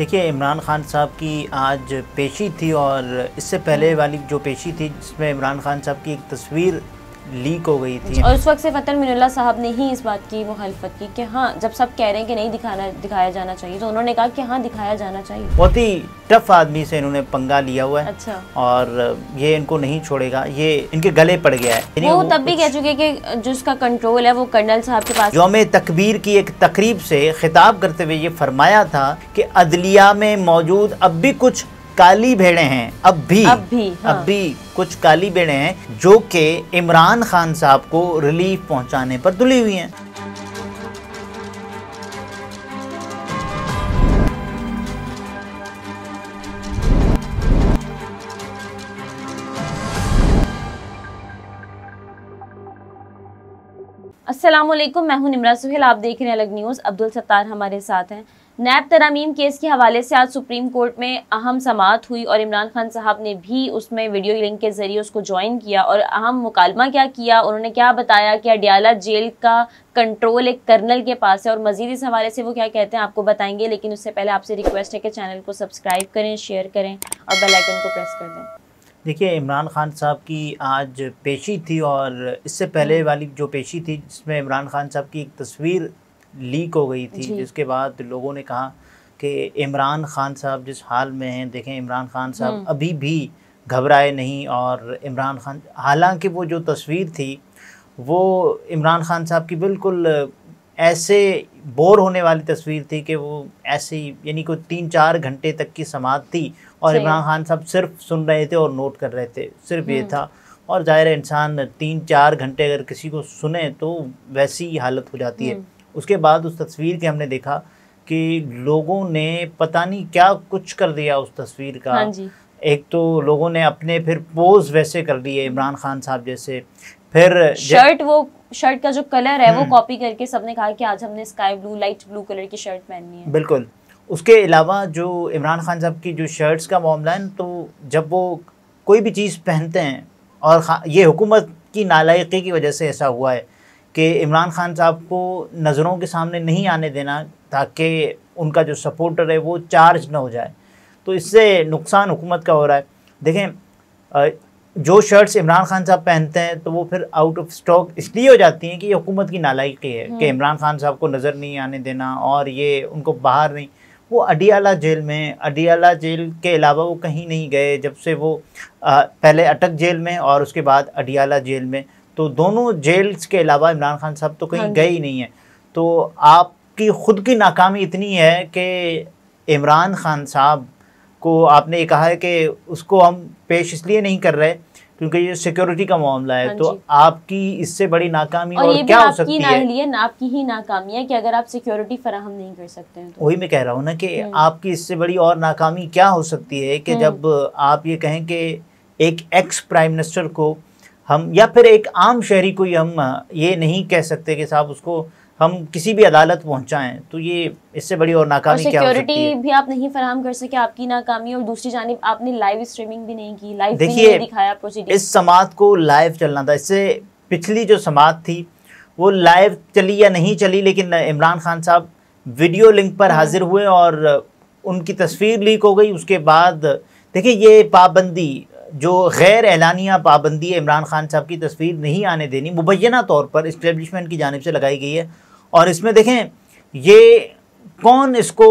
देखिए इमरान खान साहब की आज पेशी थी और इससे पहले वाली जो पेशी थी जिसमें इमरान खान साहब की एक तस्वीर लीक हो गई थी और उस वक्त से अतन मिनुल्ला साहब ने ही इस बात की मुखालफत की कि हाँ जब सब कह रहे हैं कि नहीं दिखाना दिखाया जाना चाहिए तो उन्होंने कहा कि हाँ दिखाया जाना चाहिए बहुत ही टफ आदमी से इन्होंने पंगा लिया हुआ है अच्छा और ये इनको नहीं छोड़ेगा ये इनके गले पड़ गया है वो, वो तब भी कह चुके कि जो उसका कंट्रोल है वो कर्नल साहब के पास योम तकबीर की एक तकरीब से खिताब करते हुए ये फरमाया था कि अदलिया में मौजूद अब भी कुछ काली भेड़े हैं अब भी अब भी हाँ। अब भी कुछ काली भेड़े हैं जो कि इमरान खान साहब को रिलीफ पहुंचाने पर तुली हुई हैं असलम मैं हूं निमरा सुहेल आप देख रहे हैं अलग न्यूज़ अब्दुल सत्तार हमारे साथ हैं नैब तरामीम केस के हवाले से आज सुप्रीम कोर्ट में अहम समात हुई और इमरान खान साहब ने भी उसमें वीडियो लिंक के ज़रिए उसको ज्वाइन किया और अहम मुकालमा क्या किया उन्होंने क्या बताया कि अडियाला जेल का कंट्रोल एक कर्नल के पास है और मज़ीद इस हवाले से वो क्या कहते हैं आपको बताएंगे लेकिन उससे पहले आपसे रिक्वेस्ट है कि चैनल को सब्सक्राइब करें शेयर करें और बेलाइकन को प्रेस कर दें देखिए इमरान खान साहब की आज पेशी थी और इससे पहले हम्म। वाली जो पेशी थी जिसमें इमरान खान साहब की एक तस्वीर लीक हो गई थी जिसके बाद लोगों ने कहा कि इमरान खान साहब जिस हाल में हैं देखें इमरान खान साहब हम्म। अभी भी घबराए नहीं और इमरान खान हालांकि वो जो तस्वीर थी वो इमरान खान साहब की बिल्कुल ऐसे बोर होने वाली तस्वीर थी कि वो ही यानी कोई तीन चार घंटे तक की समात थी और इमरान खान साहब सिर्फ सुन रहे थे और नोट कर रहे थे सिर्फ ये हम्म। था और ज़ाहिर इंसान तीन चार घंटे अगर किसी को सुने तो वैसी ही हालत हो जाती है हम्म। उसके बाद उस तस्वीर के हमने देखा कि लोगों ने पता नहीं क्या कुछ कर दिया उस तस्वीर का हाँ जी। एक तो लोगों ने अपने फिर पोज वैसे कर लिए इमरान खान साहब जैसे फिर शर्ट वो शर्ट का जो कलर है वो हम्म। कॉपी करके सबने कहा कि आज हमने sky blue light blue colour की शर्ट पहननी है बिल्कुल उसके अलावा जो इमरान खान साहब की जो शर्ट्स का मामला है तो जब वो कोई भी चीज़ पहनते हैं और ये हुकूमत की नालायकी की वजह से ऐसा हुआ है कि इमरान खान साहब को नज़रों के सामने नहीं आने देना ताकि उनका जो सपोर्टर है वो चार्ज ना हो जाए तो इससे नुकसान हुकूमत का हो रहा है देखें जो शर्ट्स इमरान खान साहब पहनते हैं तो वो फिर आउट ऑफ स्टॉक इसलिए हो जाती हैं कि ये हुकूमत की नालायकी है कि हम्म। इमरान खान साहब को नज़र नहीं आने देना और ये उनको बाहर नहीं वो अडियाला जेल में अडियाला जेल के अलावा वो कहीं नहीं गए जब से वो आ, पहले अटक जेल में और उसके बाद अडियाला जेल में तो दोनों जेल्स के अलावा इमरान खान साहब तो कहीं हाँ गए ही नहीं है तो आपकी खुद की नाकामी इतनी है कि इमरान खान साहब को आपने ये कहा है कि उसको हम पेश इसलिए नहीं कर रहे क्योंकि ये सिक्योरिटी का मामला है हाँ तो आपकी इससे बड़ी नाकामी और, और क्या हो सकती है आपकी ही नाकामी है कि अगर आप सिक्योरिटी फराहम नहीं कर सकते हैं तो वही मैं कह रहा हूँ ना कि हाँ आपकी इससे बड़ी और नाकामी क्या हो सकती है कि जब आप ये कहें कि एक एक्स प्राइम मिनिस्टर को हम या फिर एक आम शहरी को हम ये नहीं कह सकते कि साहब उसको हम किसी भी अदालत पहुंचाएं तो ये इससे बड़ी और नाकामी और क्या हो सकती है भी आप नहीं फराम कर सके आपकी नाकामी और दूसरी जानब आपने लाइव स्ट्रीमिंग भी नहीं की लाइव देखिए दिखाया इस समाज को लाइव चलना था इससे पिछली जो समाज थी वो लाइव चली या नहीं चली लेकिन इमरान खान साहब वीडियो लिंक पर हम्म। हाजिर हुए और उनकी तस्वीर लीक हो गई उसके बाद देखिए ये पाबंदी जो गैर एलानिया पाबंदी इमरान खान साहब की तस्वीर नहीं आने देनी मुबैना तौर पर इस्टेबलिशमेंट की जानब से लगाई गई है और इसमें देखें ये कौन इसको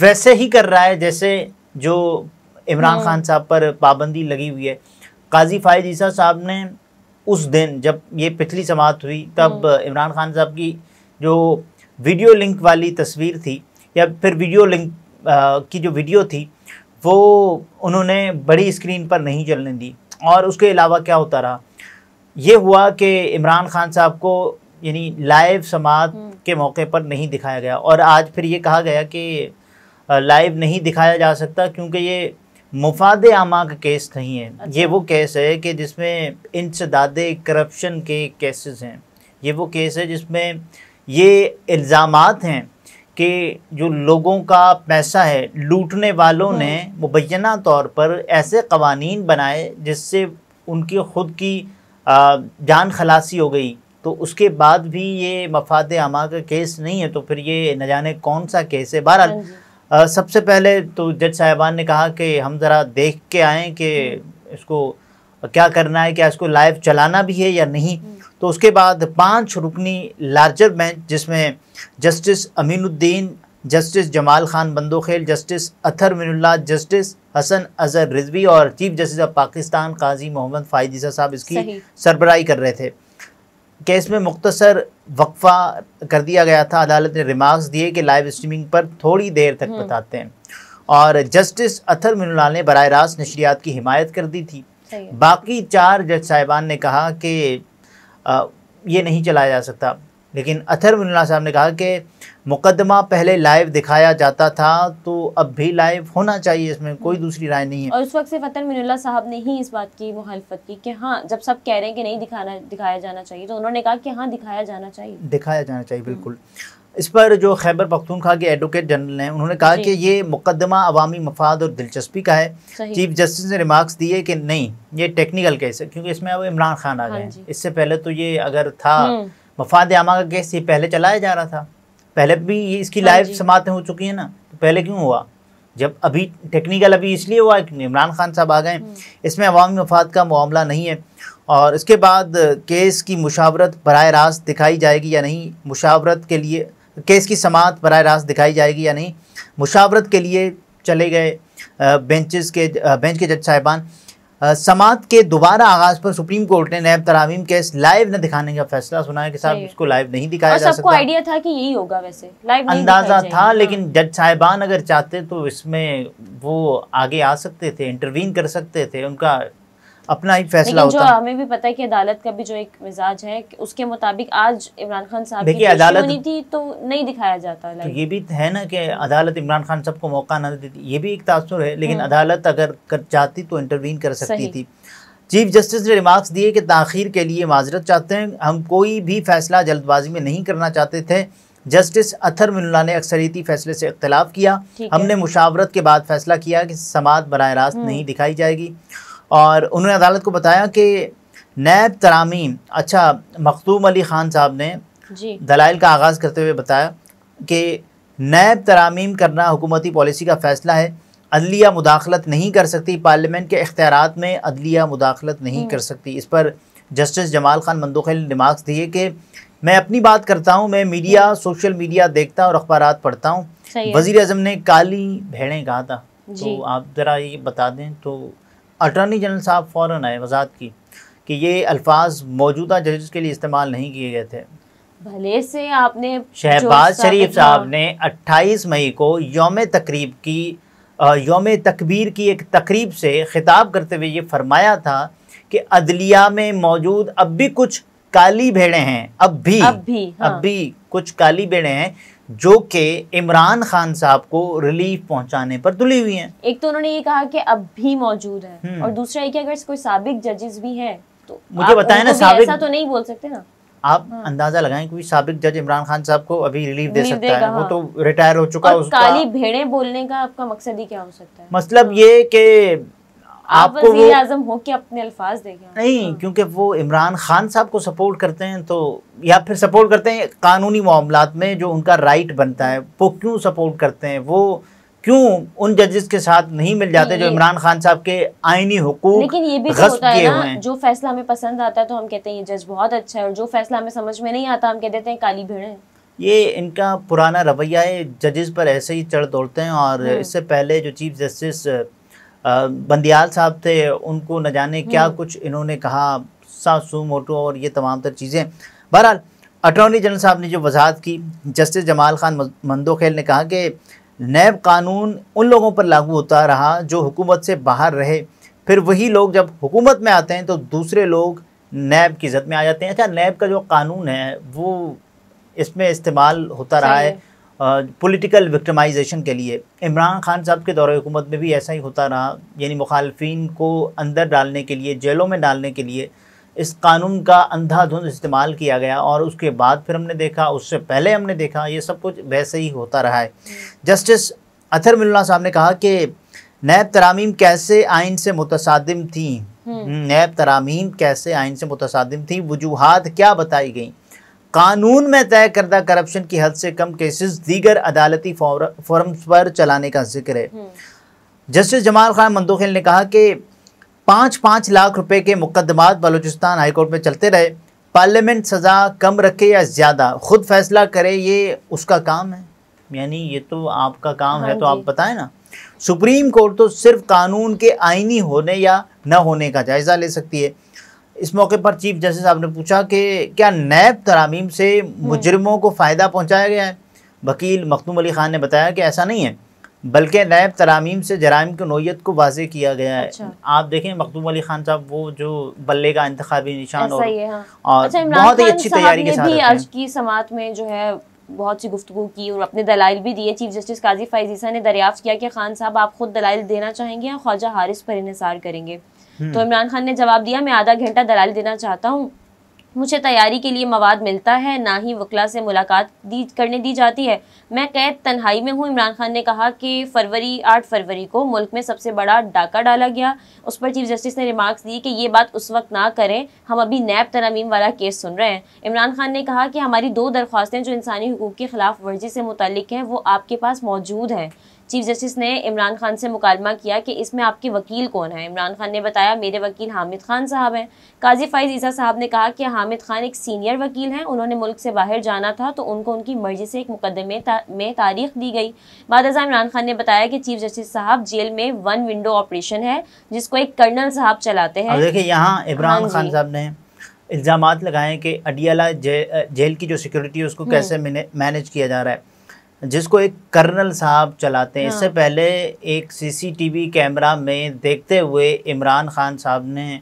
वैसे ही कर रहा है जैसे जो इमरान हाँ। खान साहब पर पाबंदी लगी हुई है काजी फायद ईसा साहब ने उस दिन जब ये पिछली समात हुई तब हाँ। इमरान खान साहब की जो वीडियो लिंक वाली तस्वीर थी या फिर वीडियो लिंक आ, की जो वीडियो थी वो उन्होंने बड़ी स्क्रीन पर नहीं चलने दी और उसके अलावा क्या होता रहा ये हुआ कि इमरान खान साहब को यानी लाइव समाज हम्म। के मौके पर नहीं दिखाया गया और आज फिर ये कहा गया कि लाइव नहीं दिखाया जा सकता क्योंकि ये मुफाद आमा का केस नहीं है अच्छा। ये वो केस है कि जिसमें इंसदाद करप्शन के केसेस हैं ये वो केस है जिसमें ये इल्ज़ाम हैं कि जो लोगों का पैसा है लूटने वालों ने हाँ। मुबैना तौर पर ऐसे कवानीन बनाए जिससे उनकी ख़ुद की जान खलासी हो गई तो उसके बाद भी ये मफाद आमा का केस नहीं है तो फिर ये न जाने कौन सा केस है बहरहाल हाँ सबसे पहले तो जज साहिबान ने कहा कि हम ज़रा देख के आएँ कि हाँ। इसको क्या करना है क्या इसको लाइव चलाना भी है या नहीं तो उसके बाद पांच रुकनी लार्जर बेंच जिसमें justice Aminuddin justice Jamal Khan Mandokhail justice Athar Minallah justice Hasan Azhar Rizvi और chief justice of Pakistan Qazi Mohammad Faez Isa साहब इसकी सरबराही कर रहे थे केस में मुख्तसर वक्फा कर दिया गया था अदालत ने रिमार्क्स दिए कि लाइव स्ट्रीमिंग पर थोड़ी देर तक हम्म। बताते हैं और जस्टिस अथर मिनुल्ला ने बर रास्त नशरियात की हिमायत कर दी थी बाकी चार जज साहिबान ने कहा कि ये नहीं चलाया जा सकता लेकिन अथर मुल्ला साहब ने कहा कि मुकदमा पहले लाइव दिखाया जाता था तो अब भी लाइव होना चाहिए इसमें कोई दूसरी राय नहीं है और उस वक्त सिर्फ अतर मिनुल्ला साहब ने ही इस बात की मुखालफत की कि हाँ जब सब कह रहे हैं कि नहीं दिखाना दिखाया जाना चाहिए तो उन्होंने कहा कि हाँ दिखाया जाना चाहिए दिखाया जाना चाहिए बिल्कुल इस पर जो खैबर पख्तूनखा के एडवोकेट जनरल हैं उन्होंने कहा कि ये मुकदमा अवामी मफाद और दिलचस्पी का है चीफ जस्टिस ने रिमार्क्स दिए कि नहीं ये टेक्निकल केस है क्योंकि इसमें अब इमरान खान आ हाँ गए हैं इससे पहले तो ये अगर था हम्म। मफाद आमा का केस ये पहले चलाया जा रहा था पहले भी ये इसकी लाइव हाँ समातें हो चुकी हैं ना तो पहले क्यों हुआ जब अभी टेक्निकल अभी इसलिए हुआ कि इमरान खान साहब आ गए हम्म। इसमें अवामी मफाद का मामला नहीं है और इसके बाद केस की मुशावरत बर रास्त दिखाई जाएगी या नहीं मुशावरत के लिए केस की समात बर रास्त दिखाई जाएगी या नहीं मुशावरत के लिए चले गए बेंचेस के बेंच के जज साहिबान समात के दोबारा आगाज पर सुप्रीम कोर्ट ने नैब तरामीम केस लाइव न दिखाने का फैसला सुनाया कि साहब इसको लाइव नहीं दिखाया जा सकता आइडिया था कि यही होगा वैसे लाइव अंदाजा था लेकिन जज साहिबान अगर चाहते तो इसमें वो आगे आ सकते थे इंटरवीन कर सकते थे उनका अपना एक फैसला होता है हमें भी पता है कि अदालत का भी जो एक मिजाज है उसके मुताबिक आज इमरान खान साहब देखिए अदालत नहीं थी तो नहीं दिखाया जाता तो ये भी है ना कि अदालत इमरान खान साहब को मौका ना देती ये भी एक तासर है लेकिन हम्म। अदालत अगर कर चाहती तो इंटरवीन कर सकती थी चीफ जस्टिस ने रिमार्क्स दिए कि तखिर के लिए माजरत चाहते हैं हम कोई भी फैसला जल्दबाजी में नहीं करना चाहते थे जस्टिस अथर मिल्ला ने अक्सरीती फैसले से इख्तलाफ किया हमने मुशावरत के बाद फैसला किया कि समात बर रास्त हम्म। नहीं दिखाई जाएगी और उन्होंने अदालत को बताया कि नैब तरामीम अच्छा मखदूम अली ख़ान साहब ने दलाइल का आगाज़ करते हुए बताया कि नैब तरामीम करना हुकूमती पॉलिसी का फ़ैसला है अदलिया मुदाखलत नहीं कर सकती पार्लियामेंट के इख्तियार में अदलिया मुदाखलत नहीं हम्म। कर सकती इस पर जस्टिस जमाल खान मंदोखल ने रिमार्क्स दिए कि मैं अपनी बात करता हूँ मैं मीडिया हम्म। सोशल मीडिया देखता और अखबार पढ़ता हूँ वज़ी अजम ने काली भेड़ें कहा था तो आप ज़रा ये बता दें तो अटॉर्नी जनरल साहब फ़ौर आए वजात की कि ये अल्फाज मौजूदा जजेस के लिए इस्तेमाल नहीं किए गए थे भले से आपने शहबाज शरीफ साहब ने 28 मई को योम तकरीब की योम तकबीर की एक तकरीब से ख़िताब करते हुए ये फरमाया था कि अदलिया में मौजूद अब भी कुछ काली भेड़े हैं अब भी अब भी, हाँ। अब भी कुछ काली भेड़े हैं जो कि इमरान खान साहब को रिलीफ पहुंचाने पर तुली हुई हैं एक तो उन्होंने ये कहा कि अब भी मौजूद है हम्म। और दूसरा ये अगर कोई सबक जजेस भी है तो मुझे बताया ना साबिक तो नहीं बोल सकते ना आप हाँ। अंदाजा लगाएं क्योंकि सबक जज इमरान खान साहब को अभी रिलीफ दे सकता है वो हाँ। तो रिटायर हो चुका है उसका काली भेड़े बोलने का आपका मकसद ही क्या हो सकता है मतलब हाँ। ये कि आपको वो आजम हो के अपने अल्फाज देंगे नहीं हाँ। क्योंकि वो इमरान खान साहब को सपोर्ट करते हैं तो या फिर सपोर्ट करते हैं कानूनी मामला में जो उनका राइट बनता है वो क्यों सपोर्ट करते हैं वो क्यों उन जजेस के साथ नहीं मिल जाते जो इमरान खान साहब के आईनी हकूक लेकिन ये भी तो होता है ना जो फैसला हमें पसंद आता है तो हम कहते हैं ये जज बहुत अच्छा है और जो फैसला हमें समझ में नहीं आता हम कह देते हैं काली भीड़ है ये इनका पुराना रवैया है जजेस पर ऐसे ही चढ़ दौड़ते हैं और हाँ। इससे पहले जो चीफ जस्टिस बंदियाल साहब थे उनको न जाने हम्म। क्या कुछ इन्होंने कहा सासू मोटो और ये तमाम तर चीज़ें बहरहाल अटॉर्नी जनरल साहब ने जो वजाहत की जस्टिस जमाल खान मंदोखेल ने कहा कि नैब कानून उन लोगों पर लागू होता रहा जो हुकूमत से बाहर रहे फिर वही लोग जब हुकूमत में आते हैं तो दूसरे लोग नैब की जद में आ जाते हैं अच्छा नैब का जो कानून है वो इसमें इस्तेमाल होता रहा है पॉलिटिकल विक्टिमाइजेशन के लिए इमरान खान साहब के दौरे हुकूमत में भी ऐसा ही होता रहा यानी मुखालफन को अंदर डालने के लिए जेलों में डालने के लिए इस कानून का अंधाधुंध इस्तेमाल किया गया और उसके बाद फिर हमने देखा उससे पहले हमने देखा ये सब कुछ वैसे ही होता रहा है जस्टिस अथर मिल्ला साहब ने कहा कि नैब तरामीम कैसे आइन से मुतदम थी हम्म। हम्म, नैब तरामीम कैसे आइन से मुतदम थी वजूहत क्या बताई गई कानून में तय करदा करप्शन की हद से कम केसेस दीगर अदालती फॉरम्स पर चलाने का जिक्र है जस्टिस हम्म। जमाल खान मंदोखेल ने कहा कि पाँच पाँच लाख रुपए के मुकदमात बलूचिस्तान हाईकोर्ट में चलते रहे पार्लियामेंट सज़ा कम रखे या ज़्यादा खुद फैसला करे ये उसका काम है यानी ये तो आपका काम है तो हाँ आप बताएं ना सुप्रीम कोर्ट तो सिर्फ कानून के आइनी होने या न होने का जायज़ा ले सकती है इस मौके पर चीफ जस्टिस साहब ने पूछा कि क्या नैब तरामीम से हम्म। मुजरमों को फ़ायदा पहुँचाया गया है वकील मखदूम अली ख़ान ने बताया कि ऐसा नहीं है बल्कि नैब तरामीम से जराइम की नोयत को वाजे किया गया है अच्छा। आप देखें मखदूम अली खान साहब वो जो बल्ले का इंतबी निशान और, हाँ। और अच्छा, बहुत ही अच्छी तैयारी के साथ आज की समात में जो है बहुत सी गुफ्तु की और अपने दलाइल भी दिए चीफ जस्टिस काजी फाइजीसा ने दरियाफ्त किया कि खान साहब आप खुद दलाइल देना चाहेंगे या ख्वाजा हारिस पर इसार करेंगे हम्म। तो इमरान खान ने जवाब दिया मैं आधा घंटा दलाली देना चाहता हूँ मुझे तैयारी के लिए मवाद मिलता है ना ही वकला से मुलाकात दी करने दी जाती है मैं कैद तन्हाई में हूँ इमरान खान ने कहा कि फरवरी आठ फरवरी को मुल्क में सबसे बड़ा डाका डाला गया उस पर चीफ जस्टिस ने रिमार्क्स दी कि ये बात उस वक्त ना करें हम अभी नैब तरमीम वाला केस सुन रहे हैं इमरान खान ने कहा कि हमारी दो दरख्वास्तें जो इंसानी हकूक़ के खिलाफ वर्जी से मुतल हैं वो आपके पास मौजूद हैं चीफ जस्टिस ने इमरान खान से मुकालमा किया कि इसमें आपके वकील कौन है इमरान खान ने बताया मेरे वकील हामिद खान साहब हैं काजी फाइज ईसा साहब ने कहा कि हामिद खान एक सीनियर वकील हैं उन्होंने मुल्क से बाहर जाना था तो उनको उनकी मर्जी से एक मुकदमे ता, में तारीख दी गई बाद इमरान खान ने बताया कि चीफ जस्टिस साहब जेल में वन विंडो ऑपरेशन है जिसको एक कर्नल साहब चलाते हैं देखिए यहाँ हाँ इमरान खान साहब ने इल्ज़ाम लगाए कि अडियाला जे, जेल की जो सिक्योरिटी है उसको हम्म। कैसे मैनेज किया जा रहा है जिसको एक कर्नल साहब चलाते हैं इससे हाँ। पहले एक सीसीटीवी कैमरा में देखते हुए इमरान खान साहब ने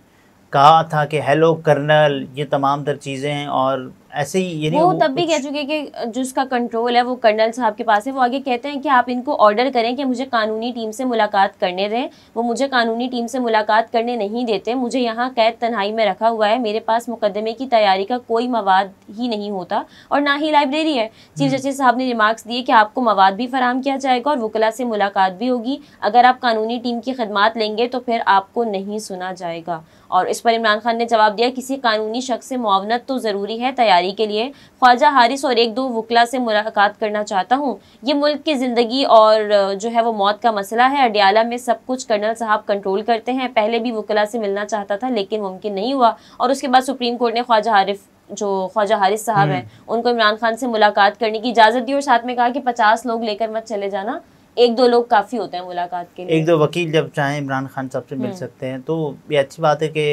कहा था कि हेलो कर्नल ये तमाम तर चीज़ें हैं और ऐसे ही ये वो तब भी कह चुके कि जिसका कंट्रोल है वो कर्नल साहब के पास है वो आगे कहते हैं कि आप इनको ऑर्डर करें कि मुझे कानूनी टीम से मुलाकात करने दें वो मुझे कानूनी टीम से मुलाकात करने नहीं देते मुझे यहाँ कैद तन्हाई में रखा हुआ है मेरे पास मुकदमे की तैयारी का कोई मवाद ही नहीं होता और ना ही लाइब्रेरी है चीफ हम्म। जस्टिस साहब ने रिमार्क्स दिए कि आपको मवाद भी फराम किया जाएगा और वकला से मुलाकात भी होगी अगर आप कानूनी टीम की खदमात लेंगे तो फिर आपको नहीं सुना जाएगा और इस पर इमरान खान ने जवाब दिया किसी कानूनी शख्स से मुआवनत तो ज़रूरी है तैयारी तैयारी के लिए ख्वाजा हारिस और एक दो वकला से मुलाकात करना चाहता हूँ ये मुल्क की ज़िंदगी और जो है वो मौत का मसला है अडियाला में सब कुछ कर्नल साहब कंट्रोल करते हैं पहले भी वकला से मिलना चाहता था लेकिन मुमकिन नहीं हुआ और उसके बाद सुप्रीम कोर्ट ने ख्वाजा हारिफ जो ख्वाजा हारिस साहब हैं हम्म। उनको इमरान खान से मुलाकात करने की इजाज़त दी और साथ में कहा कि पचास लोग लेकर मत चले जाना एक दो लोग काफ़ी होते हैं मुलाकात के लिए एक दो वकील जब चाहें इमरान खान साहब से मिल हम्म। सकते हैं तो ये अच्छी बात है कि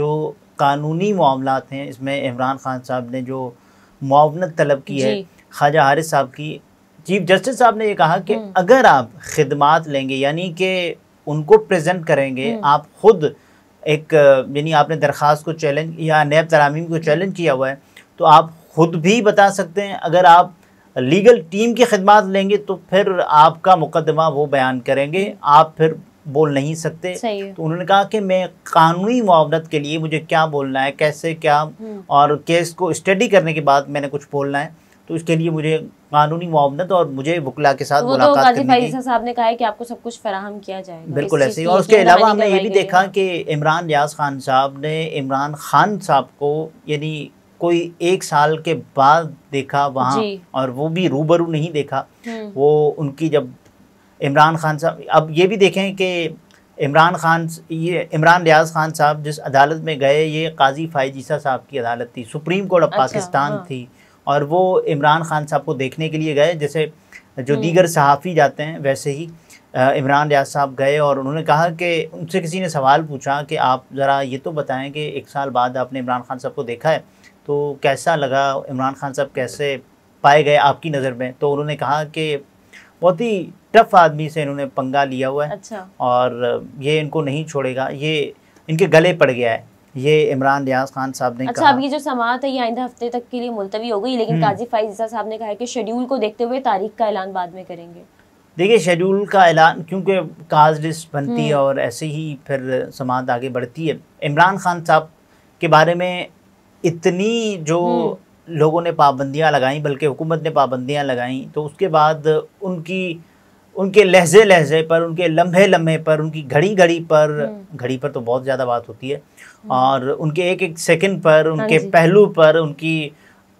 जो कानूनी मामला हैं इसमें इमरान खान साहब ने जो मुआवनत तलब की है ख्वाजा हारिस साहब की चीफ जस्टिस साहब ने ये कहा कि हम्म। अगर आप खदमात लेंगे यानी कि उनको प्रेजेंट करेंगे हम्म। आप खुद एक यानी आपने दरख्वास्त को चैलेंज या नैब तरामीम को चैलेंज किया हुआ है तो आप खुद भी बता सकते हैं अगर आप लीगल टीम की खदमात लेंगे तो फिर आपका मुकदमा वो बयान करेंगे हम्म। आप फिर बोल नहीं सकते तो उन्होंने कहा कि मैं कानूनी मुआवनत के लिए मुझे क्या बोलना है कैसे क्या हम्म। और केस को स्टडी करने के बाद मैंने कुछ बोलना है तो इसके लिए मुझे कानूनी मुआवनत और मुझे वकला के साथ मुलाकात तो करनी साहब ने कहा है कि आपको सब कुछ फराहम किया जाए बिल्कुल ऐसे ही और उसके अलावा हमने ये भी देखा कि इमरान रियाज खान साहब ने इमरान खान साहब को यानी कोई एक साल के बाद देखा वहाँ और वो भी रूबरू नहीं देखा हम्म। वो उनकी जब इमरान खान साहब अब ये भी देखें कि इमरान खान ये इमरान रियाज खान साहब जिस अदालत में गए ये काजी फायजीसा साहब की अदालत थी सुप्रीम कोर्ट ऑफ अच्छा, पाकिस्तान हाँ। थी और वो इमरान खान साहब को देखने के लिए गए जैसे जो हम्म। दीगर सहाफ़ी जाते हैं वैसे ही इमरान रियाज साहब गए और उन्होंने कहा कि उनसे किसी ने सवाल पूछा कि आप ज़रा ये तो बताएं कि एक साल बाद आपने इमरान खान साहब को देखा है तो कैसा लगा इमरान खान साहब कैसे पाए गए आपकी नज़र में तो उन्होंने कहा कि बहुत ही टफ आदमी से इन्होंने पंगा लिया हुआ है अच्छा। और ये इनको नहीं छोड़ेगा ये इनके गले पड़ गया है ये इमरान रियाज खान साहब ने अच्छा अब ये जो समात है ये आइंदा हफ्ते तक के लिए मुलतवी हो गई लेकिन हम्म। काजी फाइजा साहब ने कहा है कि शेड्यूल को देखते हुए तारीख का ऐलान बाद में करेंगे देखिए शेड्यूल का ऐलान क्योंकि काज लिस्ट बनती है हम्म। और ऐसे ही फिर समात आगे बढ़ती है इमरान खान साहब के बारे में इतनी जो हम्म। लोगों ने पाबंदियाँ लगाई बल्कि हुकूमत ने पाबंदियाँ लगाई तो उसके बाद उनकी उनके लहजे लहजे पर उनके लम्हे लम्हे पर उनकी घड़ी घड़ी पर हम्म। घड़ी पर तो बहुत ज़्यादा बात होती है हम्म। और उनके एक एक सेकंड पर हाँ उनके पहलू पर उनकी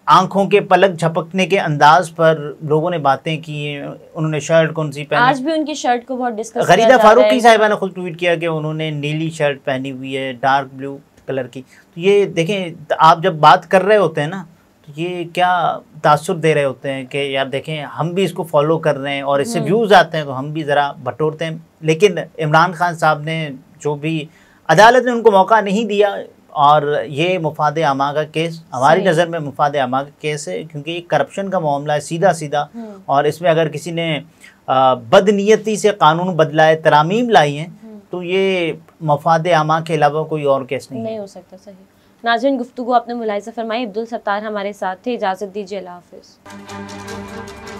आंखों के पलक झपकने के अंदाज पर लोगों ने बातें की उन्होंने शर्ट कौन सी पहनी आज भी उनकी शर्ट को बहुत डिस्कस खरीदा फारूक की साहिबा ने खुद ट्वीट किया कि उन्होंने नीली शर्ट पहनी हुई है डार्क ब्लू कलर की तो ये देखें आप जब बात कर रहे होते हैं ना ये क्या तासुर दे रहे होते हैं कि यार देखें हम भी इसको फॉलो कर रहे हैं और इससे व्यूज़ हम्म। आते हैं तो हम भी ज़रा बटोरते हैं लेकिन इमरान खान साहब ने जो भी अदालत ने उनको मौका नहीं दिया और ये मुफाद आमा का केस हमारी नज़र में मुफाद आमा का केस है क्योंकि ये करप्शन का मामला है सीधा सीधा हम्म। और इसमें अगर किसी ने बदनीयती से कानून बदलाए तरामीम लाई हैं हम्म। तो ये मफाद आमा के अलावा कोई और केस नहीं, नहीं हो सकता सही नाजरन गुफ्तु आपने मुलायजा फरमाई अब्दुल सत्तार हमारे साथ थे इजाज़त दीजिए अल्लाह हाफिज़